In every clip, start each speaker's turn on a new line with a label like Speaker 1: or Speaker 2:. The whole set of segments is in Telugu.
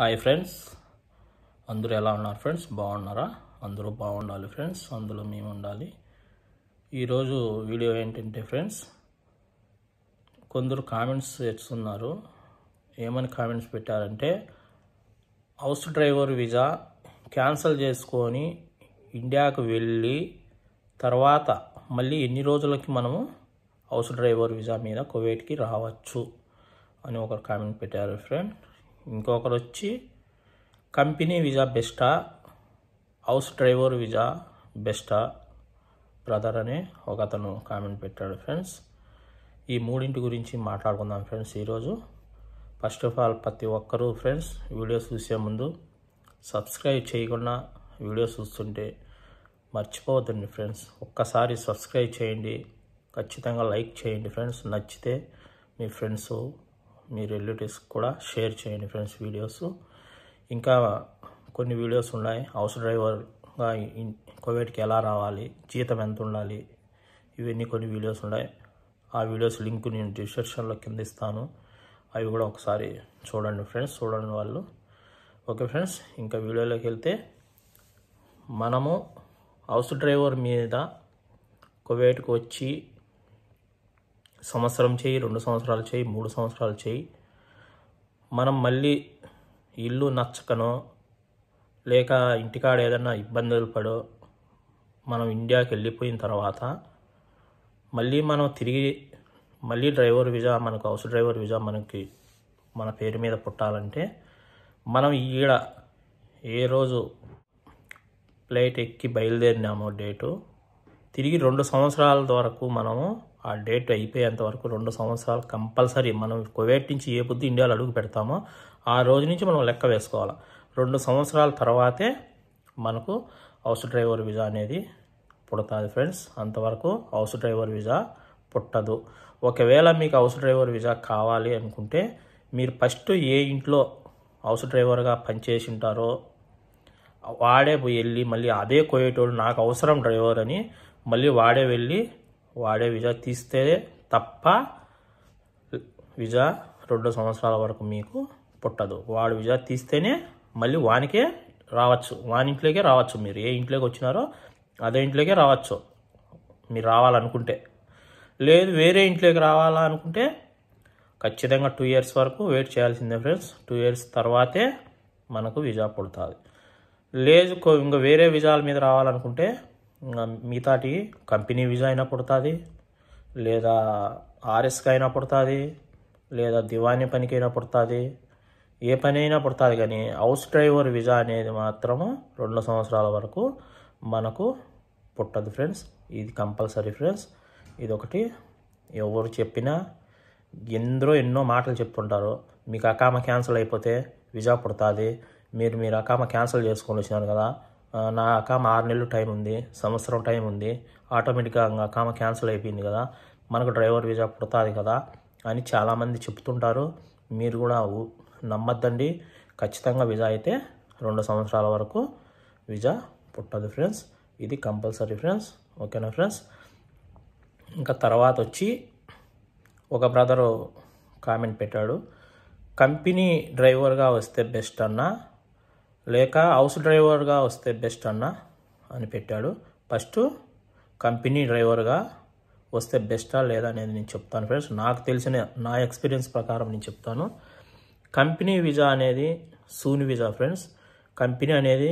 Speaker 1: హాయ్ ఫ్రెండ్స్ అందరూ ఎలా ఉన్నారు ఫ్రెండ్స్ బాగున్నారా అందరూ బాగుండాలి ఫ్రెండ్స్ అందులో మేము ఉండాలి ఈరోజు వీడియో ఏంటంటే ఫ్రెండ్స్ కొందరు కామెంట్స్ ఇస్తున్నారు ఏమని కామెంట్స్ పెట్టారంటే హౌస్ డ్రైవర్ వీజా క్యాన్సిల్ చేసుకొని ఇండియాకు వెళ్ళి తర్వాత మళ్ళీ ఎన్ని రోజులకి మనము హౌస్ డ్రైవర్ వీజా మీద కువైట్కి రావచ్చు అని ఒకరు కామెంట్ పెట్టారు ఫ్రెండ్ ఇంకొకరు వచ్చి కంపెనీ వీజా బెస్టా హౌస్ డ్రైవర్ వీజా బెస్టా బ్రదర్ అని ఒక అతను కామెంట్ పెట్టాడు ఫ్రెండ్స్ ఈ మూడింటి గురించి మాట్లాడుకుందాం ఫ్రెండ్స్ ఈరోజు ఫస్ట్ ఆఫ్ ఆల్ ప్రతి ఒక్కరూ ఫ్రెండ్స్ వీడియోస్ చూసే ముందు సబ్స్క్రైబ్ చేయకుండా వీడియోస్ చూస్తుంటే మర్చిపోవద్దండి ఫ్రెండ్స్ ఒక్కసారి సబ్స్క్రైబ్ చేయండి ఖచ్చితంగా లైక్ చేయండి ఫ్రెండ్స్ నచ్చితే మీ ఫ్రెండ్స్ మీ రిలేటివ్స్ కూడా షేర్ చేయండి ఫ్రెండ్స్ వీడియోస్ ఇంకా కొన్ని వీడియోస్ ఉన్నాయి హౌస్ డ్రైవర్గా కోవిడ్కి ఎలా రావాలి జీతం ఎంత ఉండాలి ఇవన్నీ కొన్ని వీడియోస్ ఉన్నాయి ఆ వీడియోస్ లింక్ నేను డిస్క్రిప్షన్లో కింద ఇస్తాను అవి కూడా ఒకసారి చూడండి ఫ్రెండ్స్ చూడండి వాళ్ళు ఓకే ఫ్రెండ్స్ ఇంకా వీడియోలోకి వెళ్తే మనము హౌస్ డ్రైవర్ మీద కువైట్కి వచ్చి సంవత్సరం చేయి రెండు సంవత్సరాలు చేయి మూడు సంవత్సరాలు చేయి మనం మళ్ళీ ఇల్లు నచ్చకనో లేక ఇంటికాడ ఏదైనా ఇబ్బందులు పడో మనం ఇండియాకి వెళ్ళిపోయిన తర్వాత మళ్ళీ మనం తిరిగి మళ్ళీ డ్రైవర్ వీజా మనకు హౌస్ డ్రైవర్ వీజా మనకి మన పేరు మీద పుట్టాలంటే మనం ఈడ ఏ రోజు ఫ్లైట్ ఎక్కి బయలుదేరినామో డేటు తిరిగి రెండు సంవత్సరాల వరకు మనము ఆ డేట్ అయిపోయేంత వరకు రెండు సంవత్సరాలు కంపల్సరీ మనం కువైట్ నుంచి ఏ పొద్దు ఇండియాలో అడుగు పెడతామో ఆ రోజు నుంచి మనం లెక్క వేసుకోవాలి రెండు సంవత్సరాల తర్వాతే మనకు హౌస్ డ్రైవర్ వీజా అనేది పుడుతుంది ఫ్రెండ్స్ అంతవరకు హౌస్ డ్రైవర్ వీజా పుట్టదు ఒకవేళ మీకు హౌస్ డ్రైవర్ వీజా కావాలి అనుకుంటే మీరు ఫస్ట్ ఏ ఇంట్లో హౌస్ డ్రైవర్గా పనిచేసి ఉంటారో వాడే వెళ్ళి మళ్ళీ అదే కోయేటోడు నాకు అవసరం డ్రైవర్ అని మళ్ళీ వాడే వెళ్ళి వాడే వీజా తీస్తే తప్ప వీజా రెండు సంవత్సరాల వరకు మీకు పుట్టదు వాడు వీజా తీస్తేనే మళ్ళీ వానికే రావచ్చు వాని ఇంట్లోకే రావచ్చు మీరు ఏ ఇంట్లోకి వచ్చినారో అదే ఇంట్లోకే రావచ్చు మీరు రావాలనుకుంటే లేదు వేరే ఇంట్లోకి రావాలా అనుకుంటే ఖచ్చితంగా టూ ఇయర్స్ వరకు వెయిట్ చేయాల్సిందే ఫ్రెండ్స్ టూ ఇయర్స్ తర్వాతే మనకు వీజా పుడుతుంది లేదు ఇంకా వేరే విజాల మీద రావాలనుకుంటే మిగతాటి కంపెనీ వీజా అయినా పుడుతుంది లేదా ఆర్ఎస్కి అయినా పుడుతుంది లేదా దివాణి పనికైనా పుడుతుంది ఏ పని అయినా పుడుతుంది కానీ హౌస్ డ్రైవర్ వీజా అనేది మాత్రము రెండు సంవత్సరాల వరకు మనకు పుట్టదు ఫ్రెండ్స్ ఇది కంపల్సరీ ఫ్రెండ్స్ ఇది ఒకటి ఎవరు చెప్పినా ఎందరో ఎన్నో మాటలు చెప్తుంటారు మీకు అకామ క్యాన్సిల్ అయిపోతే వీజా పుడుతుంది మీరు మీరు అకామ క్యాన్సిల్ చేసుకొని వచ్చినారు కదా నా అకామ ఆరు నెలలు టైం ఉంది సంవత్సరం టైం ఉంది ఆటోమేటిక్గా అకామ క్యాన్సిల్ అయిపోయింది కదా మనకు డ్రైవర్ వీజా పుడుతుంది కదా అని చాలామంది చెప్తుంటారు మీరు కూడా నమ్మద్దండి ఖచ్చితంగా వీజా అయితే రెండు సంవత్సరాల వరకు వీజా పుట్టదు ఫ్రెండ్స్ ఇది కంపల్సరీ ఫ్రెండ్స్ ఓకేనా ఫ్రెండ్స్ ఇంకా తర్వాత వచ్చి ఒక బ్రదరు కామెంట్ పెట్టాడు కంపెనీ డ్రైవర్గా వస్తే బెస్ట్ అన్నా లేక హౌస్ డ్రైవర్గా వస్తే బెస్ట్ అన్న అని పెట్టాడు ఫస్ట్ కంపెనీ డ్రైవర్గా వస్తే బెస్టా లేదా అనేది నేను చెప్తాను ఫ్రెండ్స్ నాకు తెలిసిన నా ఎక్స్పీరియన్స్ ప్రకారం నేను చెప్తాను కంపెనీ విజా అనేది సూని విజా ఫ్రెండ్స్ కంపెనీ అనేది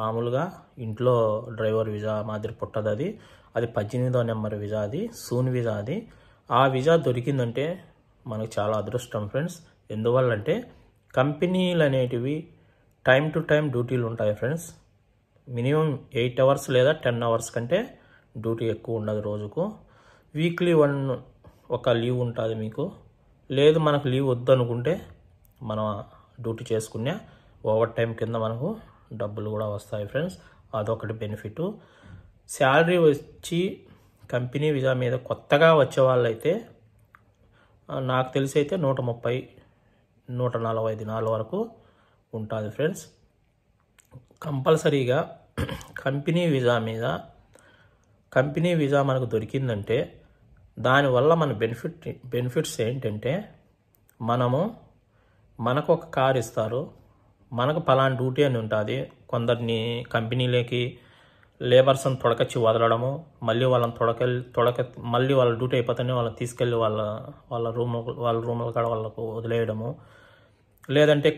Speaker 1: మామూలుగా ఇంట్లో డ్రైవర్ విజా మాదిరి పుట్టదు అది అది పద్దెనిమిదో నెంబర్ విజా అది సూన్ విజా అది ఆ విజా దొరికిందంటే మనకు చాలా అదృష్టం ఫ్రెండ్స్ ఎందువల్లంటే కంపెనీలు అనేటివి టైం టు టైం డ్యూటీలు ఉంటాయి ఫ్రెండ్స్ మినిమం ఎయిట్ అవర్స్ లేదా టెన్ అవర్స్ కంటే డ్యూటీ ఎక్కువ ఉండదు రోజుకు వీక్లీ వన్ ఒక లీవ్ ఉంటుంది మీకు లేదు మనకు లీవ్ వద్దనుకుంటే మనం డ్యూటీ చేసుకునే ఓవర్ టైం కింద మనకు డబ్బులు కూడా వస్తాయి ఫ్రెండ్స్ అదొకటి బెనిఫిట్ శాలరీ వచ్చి కంపెనీ విధా మీద కొత్తగా వచ్చే వాళ్ళైతే నాకు తెలిసి అయితే నూట ముప్పై నూట నలభై దినాల వరకు ఉంటుంది ఫ్రెండ్స్ కంపల్సరీగా కంపెనీ వీసా మీద కంపెనీ విజా మనకు దొరికిందంటే దానివల్ల మన బెనిఫిట్ బెనిఫిట్స్ ఏంటంటే మనము మనకు ఒక కార్ ఇస్తారు మనకు పలానా డ్యూటీ అని ఉంటుంది కొందరిని కంపెనీలకి లేబర్స్ని తొడకచ్చి వదలడము మళ్ళీ వాళ్ళని తొడకెళ్ళి తొడక మళ్ళీ వాళ్ళ డ్యూటీ అయిపోతేనే వాళ్ళని తీసుకెళ్ళి వాళ్ళ వాళ్ళ రూమ్ వాళ్ళ రూముల కాడ వాళ్ళకు వదిలేయడము లేదంటే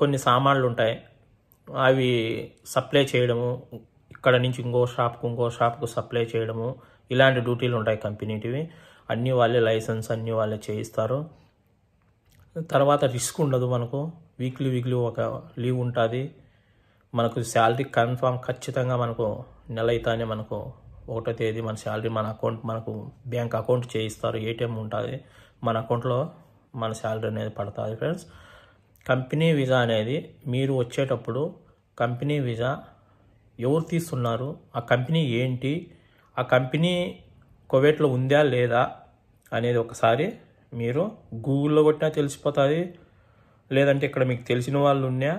Speaker 1: కొన్ని సామాన్లు ఉంటాయి అవి సప్లై చేయడము ఇక్కడ నుంచి ఇంకో షాప్కు ఇంకో షాప్కు సప్లై చేయడము ఇలాంటి డ్యూటీలు ఉంటాయి కంపెనీటివి అన్ని వాళ్ళే లైసెన్స్ అన్ని వాళ్ళే చేయిస్తారు తర్వాత రిస్క్ ఉండదు మనకు వీక్లీ వీక్లీ ఒక లీవ్ ఉంటుంది మనకు శాలరీ కన్ఫామ్ ఖచ్చితంగా మనకు నెల అయితేనే మనకు ఒకటో తేదీ మన శాలరీ మన అకౌంట్ మనకు బ్యాంక్ అకౌంట్ చేయిస్తారు ఏటీఎం ఉంటుంది మన అకౌంట్లో మన శాలరీ అనేది పడుతుంది ఫ్రెండ్స్ కంపెనీ విజా అనేది మీరు వచ్చేటప్పుడు కంపెనీ విజా ఎవరు తీస్తున్నారు ఆ కంపెనీ ఏంటి ఆ కంపెనీ కువైట్లో ఉందా లేదా అనేది ఒకసారి మీరు గూగుల్లో కొట్టినా తెలిసిపోతుంది లేదంటే ఇక్కడ మీకు తెలిసిన వాళ్ళు ఉన్నా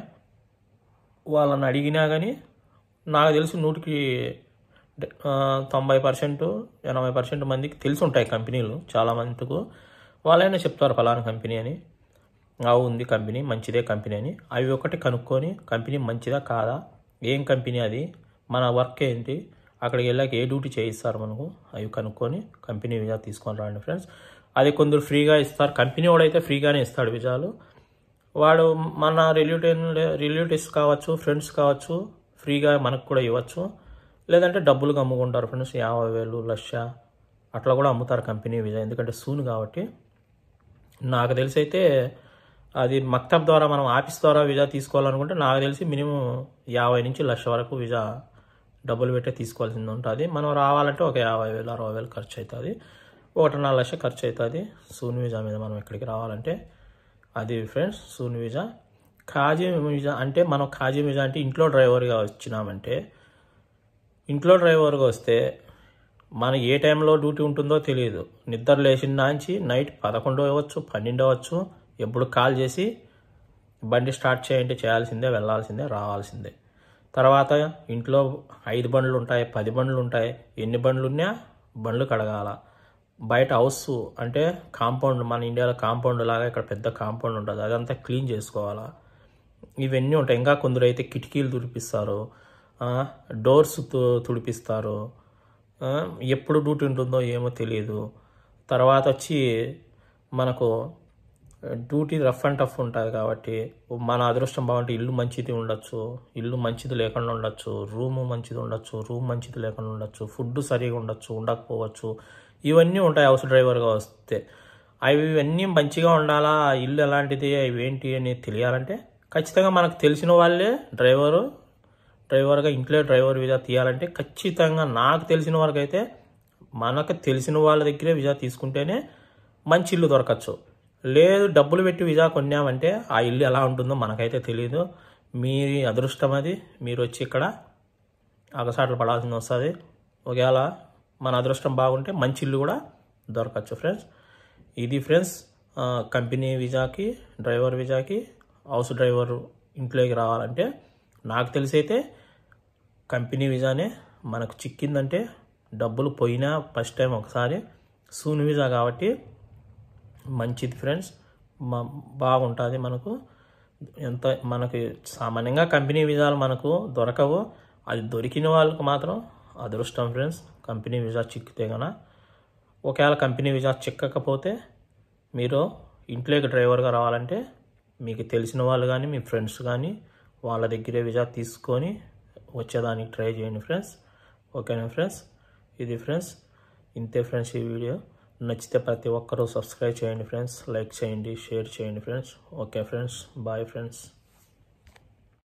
Speaker 1: వాళ్ళని అడిగినా కానీ నాకు తెలిసి నూటికి తొంభై పర్సెంట్ ఎనభై పర్సెంట్ మందికి తెలిసి ఉంటాయి కంపెనీలు చాలా మందికు వాళ్ళైనా చెప్తారు ఫలానా కంపెనీ అని ఉంది కంపెనీ మంచిదే కంపెనీ అని అవి ఒకటి కనుక్కొని కంపెనీ మంచిదా కాదా ఏం కంపెనీ అది మన వర్క్ ఏంటి అక్కడికి వెళ్ళాక ఏ డ్యూటీ చేయిస్తారు మనకు అవి కనుక్కొని కంపెనీ విజా తీసుకొని రాండి ఫ్రెండ్స్ అది కొందరు ఫ్రీగా ఇస్తారు కంపెనీ వాడైతే ఫ్రీగానే ఇస్తాడు విజాలు వాడు మన రిలేటివ్ రిలేటివ్స్ కావచ్చు ఫ్రెండ్స్ కావచ్చు ఫ్రీగా మనకు కూడా ఇవ్వచ్చు లేదంటే డబ్బులుగా అమ్ముకుంటారు ఫ్రెండ్స్ యాభై వేలు లక్ష అట్లా కూడా అమ్ముతారు కంపెనీ విజయ ఎందుకంటే సూన్ కాబట్టి నాకు తెలిసైతే అది మక్తబ్ ద్వారా మనం ఆఫీస్ ద్వారా వీజా తీసుకోవాలనుకుంటే నాకు తెలిసి మినిమం యాభై నుంచి లక్ష వరకు వీజా డబ్బులు పెట్టి తీసుకోవాల్సింది ఉంటుంది మనం రావాలంటే ఒక యాభై వేలు అరవై వేలు ఖర్చు అవుతుంది ఒకటిన్నర లక్ష ఖర్చు అవుతుంది సూన్ వీజా మీద మనం ఇక్కడికి రావాలంటే అది ఫ్రెండ్స్ సూన్ వీజా ఖాజీ వీజా అంటే మనం ఖాజీ వీజా అంటే ఇంట్లో డ్రైవర్గా వచ్చినామంటే ఇంట్లో డ్రైవర్గా వస్తే మన ఏ టైంలో డ్యూటీ ఉంటుందో తెలియదు నిద్ర లేచిన నుంచి నైట్ పదకొండు అవ్వచ్చు పన్నెండు అవ్వచ్చు ఎప్పుడు కాల్ చేసి బండి స్టార్ట్ చేయంటే చేయాల్సిందే వెళ్ళాల్సిందే రావాల్సిందే తర్వాత ఇంట్లో ఐదు బండ్లు ఉంటాయి పది బండ్లు ఉంటాయి ఎన్ని బండ్లు ఉన్నా బండ్లు కడగాల బయట హౌస్ అంటే కాంపౌండ్ మన ఇండియాలో కాంపౌండ్ లాగా ఇక్కడ పెద్ద కాంపౌండ్ ఉంటుంది అదంతా క్లీన్ చేసుకోవాలా ఇవన్నీ ఉంటాయి ఇంకా కొందరు అయితే కిటికీలు తుడిపిస్తారు డోర్స్ తుడిపిస్తారు ఎప్పుడు డ్యూటీ ఉంటుందో ఏమో తెలియదు తర్వాత వచ్చి మనకు డ్యూటీ రఫ్ అండ్ టఫ్ ఉంటుంది కాబట్టి మన అదృష్టం బాగుంటే ఇల్లు మంచిది ఉండొచ్చు ఇల్లు మంచిది లేకుండా ఉండొచ్చు రూము మంచిది ఉండొచ్చు రూమ్ మంచిది లేకుండా ఉండొచ్చు ఫుడ్ సరిగా ఉండొచ్చు ఉండకపోవచ్చు ఇవన్నీ ఉంటాయి హౌస్ డ్రైవర్గా వస్తే అవి ఇవన్నీ మంచిగా ఉండాలా ఇల్లు ఎలాంటిది అవి ఏంటి అని తెలియాలంటే ఖచ్చితంగా మనకు తెలిసిన వాళ్ళే డ్రైవరు డ్రైవర్గా ఇంట్లో డ్రైవర్ వీజా తీయాలంటే ఖచ్చితంగా నాకు తెలిసిన అయితే మనకు తెలిసిన వాళ్ళ దగ్గరే వీజా తీసుకుంటేనే మంచి ఇల్లు దొరకచ్చు లేదు డబ్బులు పెట్టి విజా కొన్నామంటే ఆ ఇల్లు ఎలా ఉంటుందో మనకైతే తెలియదు మీ అదృష్టం అది మీరు వచ్చి ఇక్కడ అగసాట్లు పడాల్సింది వస్తుంది ఒకవేళ మన అదృష్టం బాగుంటే మంచి ఇల్లు కూడా దొరకచ్చు ఫ్రెండ్స్ ఇది ఫ్రెండ్స్ కంపెనీ వీజాకి డ్రైవర్ వీజాకి హౌస్ డ్రైవర్ ఇంట్లోకి రావాలంటే నాకు తెలిసైతే కంపెనీ వీజానే మనకు చిక్కిందంటే డబ్బులు పోయినా ఫస్ట్ టైం ఒకసారి సూన్ వీజా కాబట్టి మంచిది ఫ్రెండ్స్ బాగుంటుంది మనకు ఎంత మనకి సామాన్యంగా కంపెనీ వీసాలు మనకు దొరకవు అది దొరికిన వాళ్ళకు మాత్రం అదృష్టం ఫ్రెండ్స్ కంపెనీ వీసా చిక్కితే కన ఒకవేళ కంపెనీ వీసా చిక్కకపోతే మీరు ఇంట్లోకి డ్రైవర్గా రావాలంటే మీకు తెలిసిన వాళ్ళు కానీ మీ ఫ్రెండ్స్ కానీ వాళ్ళ దగ్గరే వీసా తీసుకొని వచ్చేదానికి ట్రై చేయండి ఫ్రెండ్స్ ఓకేనా ఫ్రెండ్స్ ఇది ఫ్రెండ్స్ ఇంతే ఫ్రెండ్స్ ఈ వీడియో నచ్చితే ప్రతి ఒక్కరూ సబ్స్క్రైబ్ చేయండి ఫ్రెండ్స్ లైక్ చేయండి షేర్ చేయండి friends okay friends bye friends